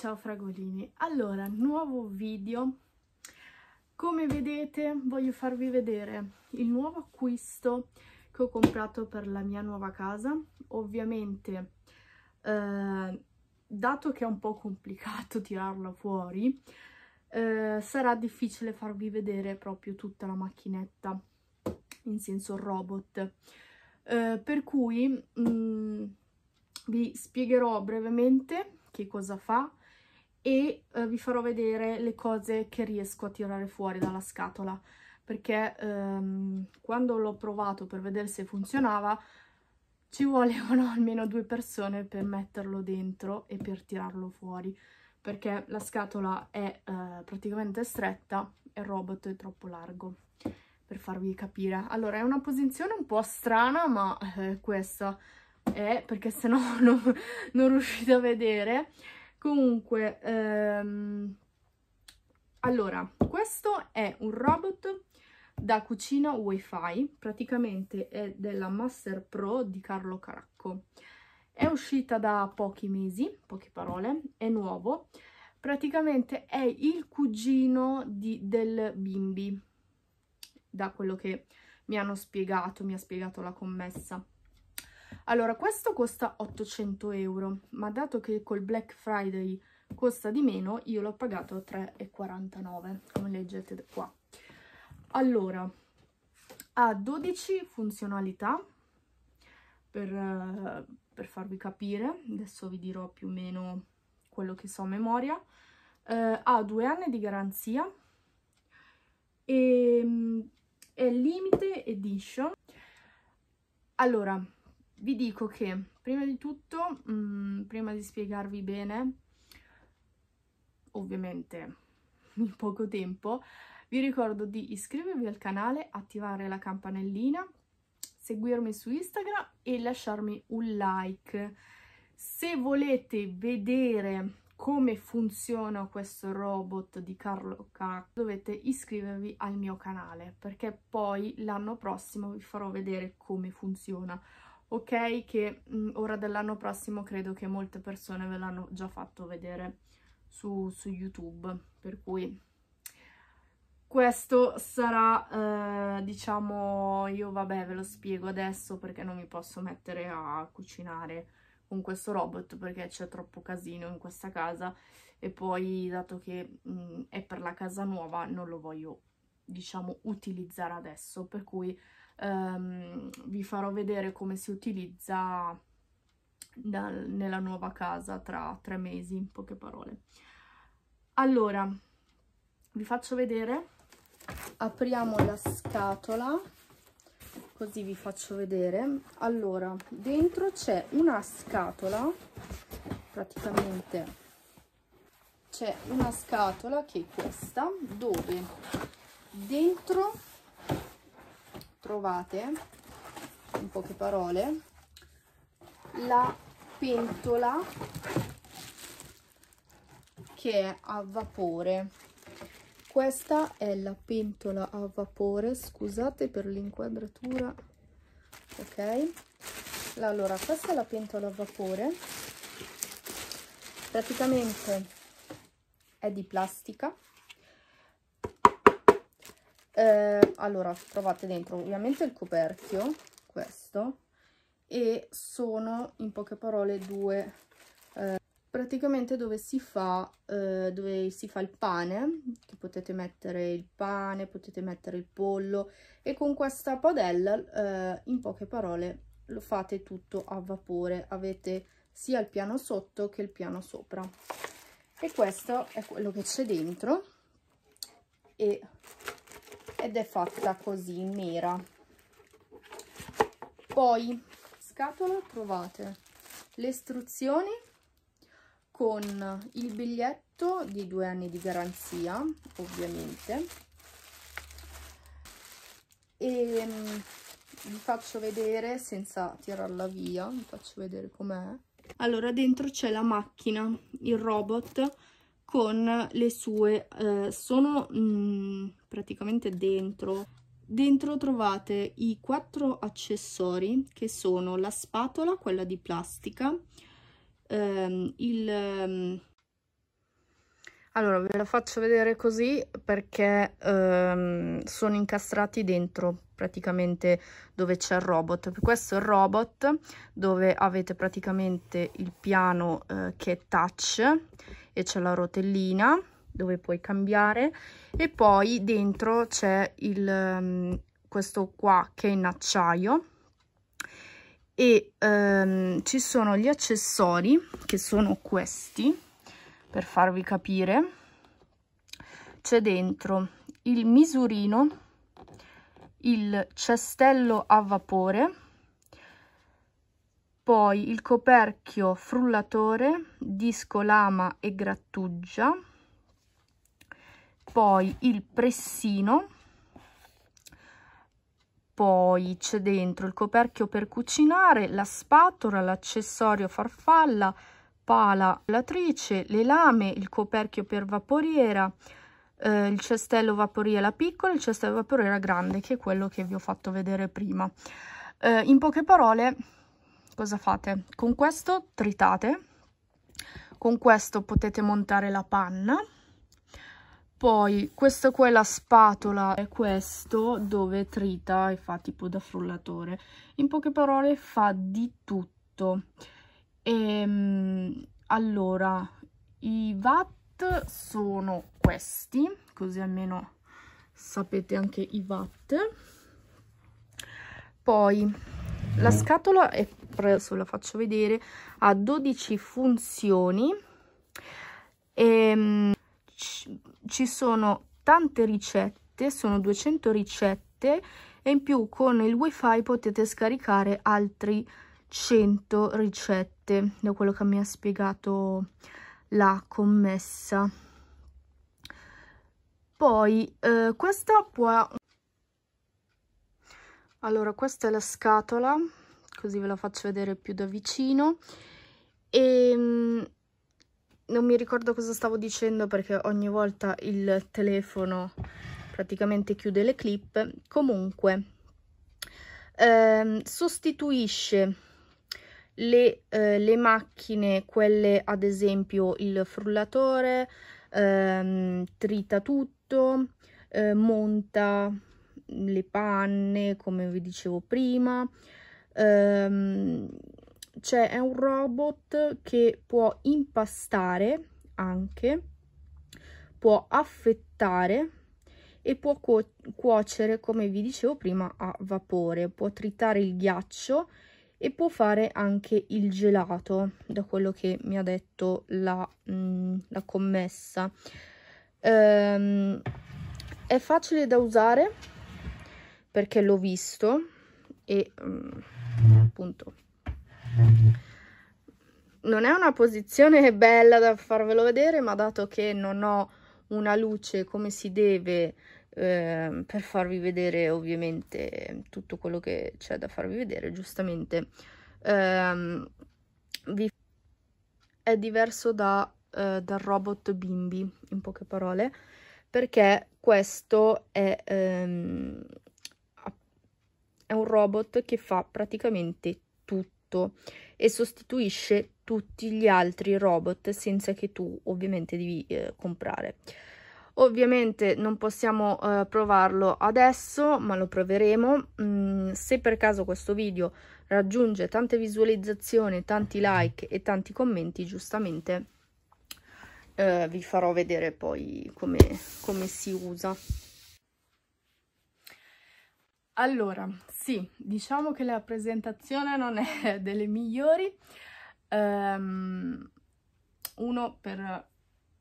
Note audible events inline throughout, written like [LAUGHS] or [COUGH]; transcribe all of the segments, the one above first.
ciao fragolini allora nuovo video come vedete voglio farvi vedere il nuovo acquisto che ho comprato per la mia nuova casa ovviamente eh, dato che è un po' complicato [LAUGHS] tirarla fuori eh, sarà difficile farvi vedere proprio tutta la macchinetta in senso robot eh, per cui mh, mm, vi spiegherò brevemente che cosa fa e eh, vi farò vedere le cose che riesco a tirare fuori dalla scatola perché ehm, quando l'ho provato per vedere se funzionava ci volevano [LAUGHS] almeno due persone per metterlo dentro e per tirarlo fuori perché la scatola è eh, praticamente stretta e il robot è troppo largo per farvi capire allora è una posizione un po' strana ma eh, questa è perché sennò [LAUGHS] non, non riuscite a vedere Comunque, ehm, allora, questo è un robot da cucina wifi, praticamente è della Master Pro di Carlo Caracco. È uscita da pochi mesi, poche parole, è nuovo, praticamente è il cugino di, del bimbi, da quello che mi hanno spiegato, mi ha spiegato la commessa. Allora, questo costa 800 euro, ma dato che col Black Friday costa di meno, io l'ho pagato 3,49, come leggete qua. Allora, ha 12 funzionalità, per, eh, per, farvi capire, adesso vi dirò più o meno quello che so a memoria, eh, ha due anni di garanzia, e, ehm, è limited edition. Allora, vi dico che prima di tutto, mh, mm, prima di spiegarvi bene, ovviamente [LAUGHS] in poco tempo, vi ricordo di iscrivervi al canale, attivare la campanellina, seguirmi su Instagram e lasciarmi un like. Se volete vedere come funziona questo robot di Carlo K, dovete iscrivervi al mio canale perché poi l'anno prossimo vi farò vedere come funziona ok che mh, mm, ora dell'anno prossimo credo che molte persone ve l'hanno già fatto vedere su, su, YouTube, per cui questo sarà, eh, diciamo, io vabbè ve lo spiego adesso perché non mi posso mettere a cucinare con questo robot perché c'è troppo casino in questa casa e poi dato che mh, mm, è per la casa nuova non lo voglio, diciamo, utilizzare adesso, per cui um, vi farò vedere come si utilizza dal, nella nuova casa tra tre mesi, in poche parole. Allora, vi faccio vedere, apriamo la scatola, così vi faccio vedere. Allora, dentro c'è una scatola, praticamente c'è una scatola che è questa, dove dentro trovate, in poche parole, la pentola che è a vapore. Questa è la pentola a vapore, scusate per l'inquadratura, ok? Allora, questa è la pentola a vapore, praticamente è di plastica, eh, allora trovate dentro ovviamente il coperchio questo e sono in poche parole due eh, praticamente dove si fa eh, dove si fa il pane che potete mettere il pane potete mettere il pollo e con questa padella eh, in poche parole lo fate tutto a vapore avete sia il piano sotto che il piano sopra e questo è quello che c'è dentro e ed è fatta così nera poi scatola trovate le istruzioni con il biglietto di due anni di garanzia ovviamente e ehm, vi faccio vedere senza tirarla via vi faccio vedere com'è allora dentro c'è la macchina il robot con le sue, eh, sono mh, mm, praticamente dentro. Dentro trovate i quattro accessori che sono la spatola, quella di plastica, ehm, il... Ehm... Allora ve la faccio vedere così perché ehm, sono incastrati dentro praticamente dove c'è il robot. Questo è il robot dove avete praticamente il piano eh, che è touch e c'è la rotellina dove puoi cambiare e poi dentro c'è il mm, questo qua che è in acciaio e ehm, ci sono gli accessori che sono questi per farvi capire c'è dentro il misurino il cestello a vapore poi il coperchio frullatore, disco lama e grattugia, poi il pressino, poi c'è dentro il coperchio per cucinare, la spatola, l'accessorio farfalla, pala latrice, le lame, il coperchio per vaporiera, eh, il cestello vaporiera piccolo e il cestello vaporiera grande, che è quello che vi ho fatto vedere prima. Eh, in poche parole cosa fate? Con questo tritate, con questo potete montare la panna, poi questa è la spatola, è questo dove trita e fa tipo da frullatore. In poche parole fa di tutto. E, ehm, allora, i watt sono questi, così almeno sapete anche i watt. Poi la scatola è adesso ve la faccio vedere, ha 12 funzioni e ehm, ci sono tante ricette, sono 200 ricette e in più con il wifi potete scaricare altri 100 ricette, da quello che mi ha spiegato la commessa. Poi eh, questa può... Allora, questa è la scatola così ve la faccio vedere più da vicino e ehm, non mi ricordo cosa stavo dicendo perché ogni volta il telefono praticamente chiude le clip comunque ehm, sostituisce le, eh, le, macchine quelle ad esempio il frullatore ehm, trita tutto eh, monta le panne come vi dicevo prima ehm, cioè è un robot che può impastare anche, può affettare e può cuocere, come vi dicevo prima, a vapore, può tritare il ghiaccio e può fare anche il gelato, da quello che mi ha detto la, mh, mm, la commessa. Ehm, è facile da usare perché l'ho visto e... Mh, mm, appunto non è una posizione bella da farvelo vedere ma dato che non ho una luce come si deve eh, per farvi vedere ovviamente tutto quello che c'è da farvi vedere giustamente ehm, vi... è diverso da, eh, dal robot bimbi in poche parole perché questo è ehm, è un robot che fa praticamente tutto e sostituisce tutti gli altri robot senza che tu ovviamente devi eh, comprare. Ovviamente non possiamo eh, provarlo adesso, ma lo proveremo. Mm, se per caso questo video raggiunge tante visualizzazioni, tanti like e tanti commenti, giustamente eh, vi farò vedere poi come, come si usa. Allora, sì, diciamo che la presentazione non è [LAUGHS] delle migliori, um, uno per,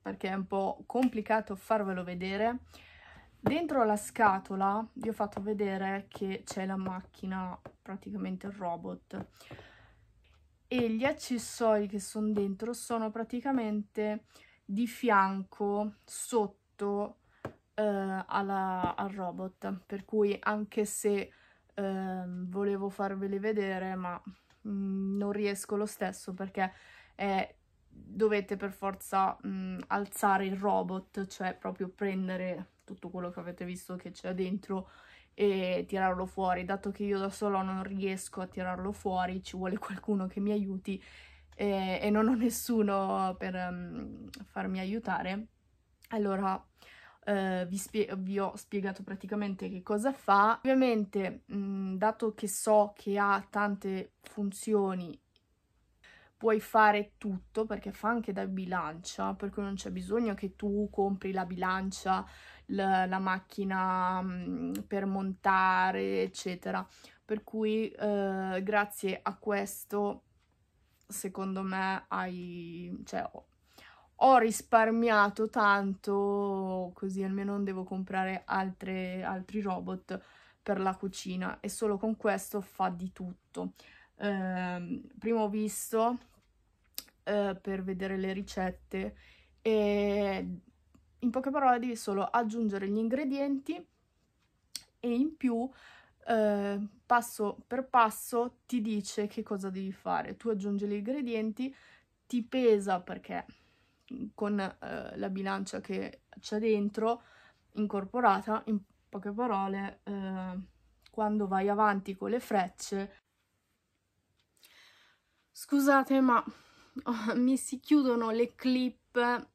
perché è un po' complicato farvelo vedere, dentro la scatola vi ho fatto vedere che c'è la macchina, praticamente il robot, e gli accessori che sono dentro sono praticamente di fianco, sotto, eh, alla, al robot, per cui anche se eh, volevo farveli vedere, ma mh, mm, non riesco lo stesso perché eh, dovete per forza mh, mm, alzare il robot, cioè proprio prendere tutto quello che avete visto che c'è dentro e tirarlo fuori. Dato che io da solo non riesco a tirarlo fuori, ci vuole qualcuno che mi aiuti eh, e non ho nessuno per um, farmi aiutare. Allora, eh, vi, spie- vi, ho spiegato praticamente che cosa fa. Ovviamente, mh, dato che so che ha tante funzioni, puoi fare tutto perché fa anche da bilancia, per cui non c'è bisogno che tu compri la bilancia, la, la macchina mh, per montare, eccetera. Per cui eh, grazie a questo, secondo me, hai, cioè, ho risparmiato tanto, così almeno non devo comprare altre, altri robot per la cucina e solo con questo fa di tutto. Eh, prima ho visto eh, per vedere le ricette e in poche parole devi solo aggiungere gli ingredienti e in più eh, passo per passo ti dice che cosa devi fare. Tu aggiungi gli ingredienti, ti pesa perché con eh, la bilancia che c'è dentro incorporata, in poche parole, eh, quando vai avanti con le frecce. Scusate, ma oh, [LAUGHS] mi si chiudono le clip,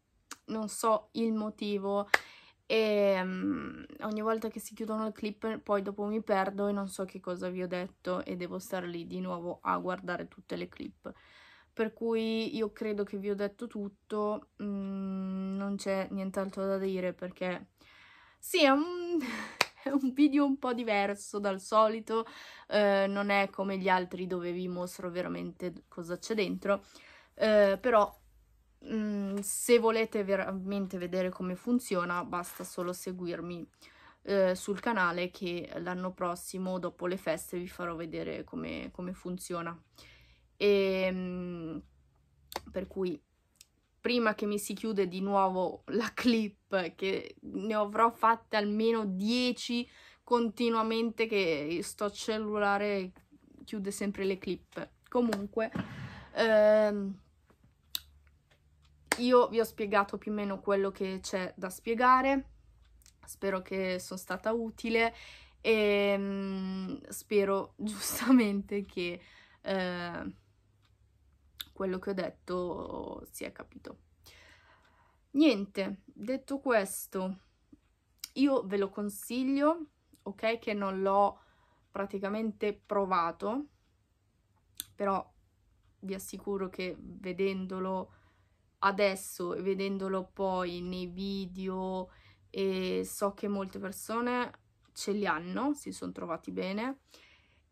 non so il motivo, e um, ogni volta che si chiudono le clip poi dopo mi perdo e non so che cosa vi ho detto e devo stare lì di nuovo a guardare tutte le clip per cui io credo che vi ho detto tutto, mm, non c'è nient'altro da dire perché sì, è un, [LAUGHS] è un, video un po' diverso dal solito, eh, non è come gli altri dove vi mostro veramente cosa c'è dentro, eh, però mm, se volete veramente vedere come funziona basta solo seguirmi eh, sul canale che l'anno prossimo dopo le feste vi farò vedere come, come funziona. E, ehm, per cui prima che mi si chiude di nuovo la clip, che ne avrò fatte almeno 10 continuamente che sto cellulare chiude sempre le clip. Comunque, ehm, io vi ho spiegato più o meno quello che c'è da spiegare, spero che sono stata utile e ehm, spero [LAUGHS] giustamente che... Eh, quello che ho detto si è capito. Niente, detto questo, io ve lo consiglio, ok, che non l'ho praticamente provato, però vi assicuro che vedendolo adesso e vedendolo poi nei video e so che molte persone ce li hanno, si sono trovati bene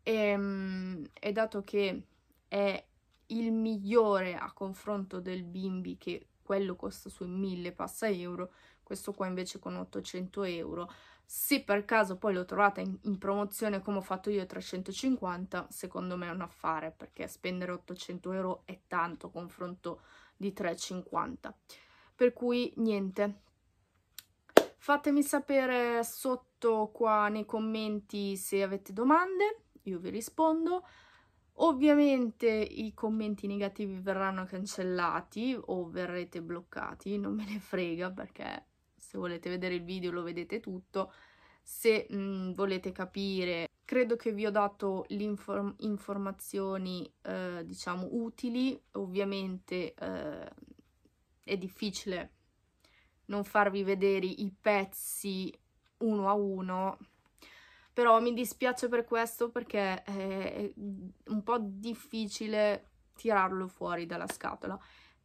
e, ehm, e dato che è il migliore a confronto del bimbi che quello costa sui 1000 passa euro, questo qua invece con 800 euro. Se per caso poi lo trovate in, in promozione come ho fatto io 350, secondo me è un affare perché spendere 800 euro è tanto confronto di 350. Per cui niente, fatemi sapere sotto qua nei commenti se avete domande, io vi rispondo. Ovviamente i commenti negativi verranno cancellati o verrete bloccati, non me ne frega perché se volete vedere il video lo vedete tutto. Se mh, mm, volete capire, credo che vi ho dato le inform informazioni, eh, diciamo, utili. Ovviamente eh, è difficile non farvi vedere i pezzi uno a uno, però mi dispiace per questo perché è un po' difficile tirarlo fuori dalla scatola.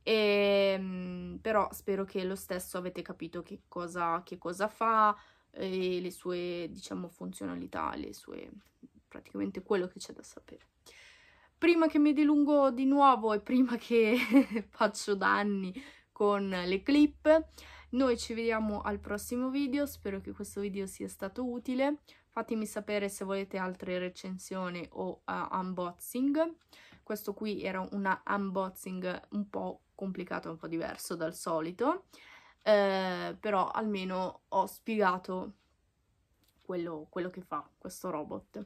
E, ehm, però spero che lo stesso avete capito che cosa, che cosa fa, le sue diciamo funzionalità, le sue praticamente quello che c'è da sapere. Prima che mi dilungo di nuovo e prima che [LAUGHS] faccio danni con le clip, noi ci vediamo al prossimo video, spero che questo video sia stato utile fatemi sapere se volete altre recensioni o uh, unboxing questo qui era un unboxing un po' complicato, un po' diverso dal solito eh, però almeno ho spiegato quello, quello che fa questo robot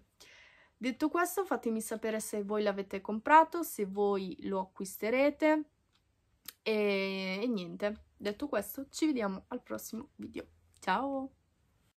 detto questo fatemi sapere se voi l'avete comprato se voi lo acquisterete e, e niente detto questo ci vediamo al prossimo video ciao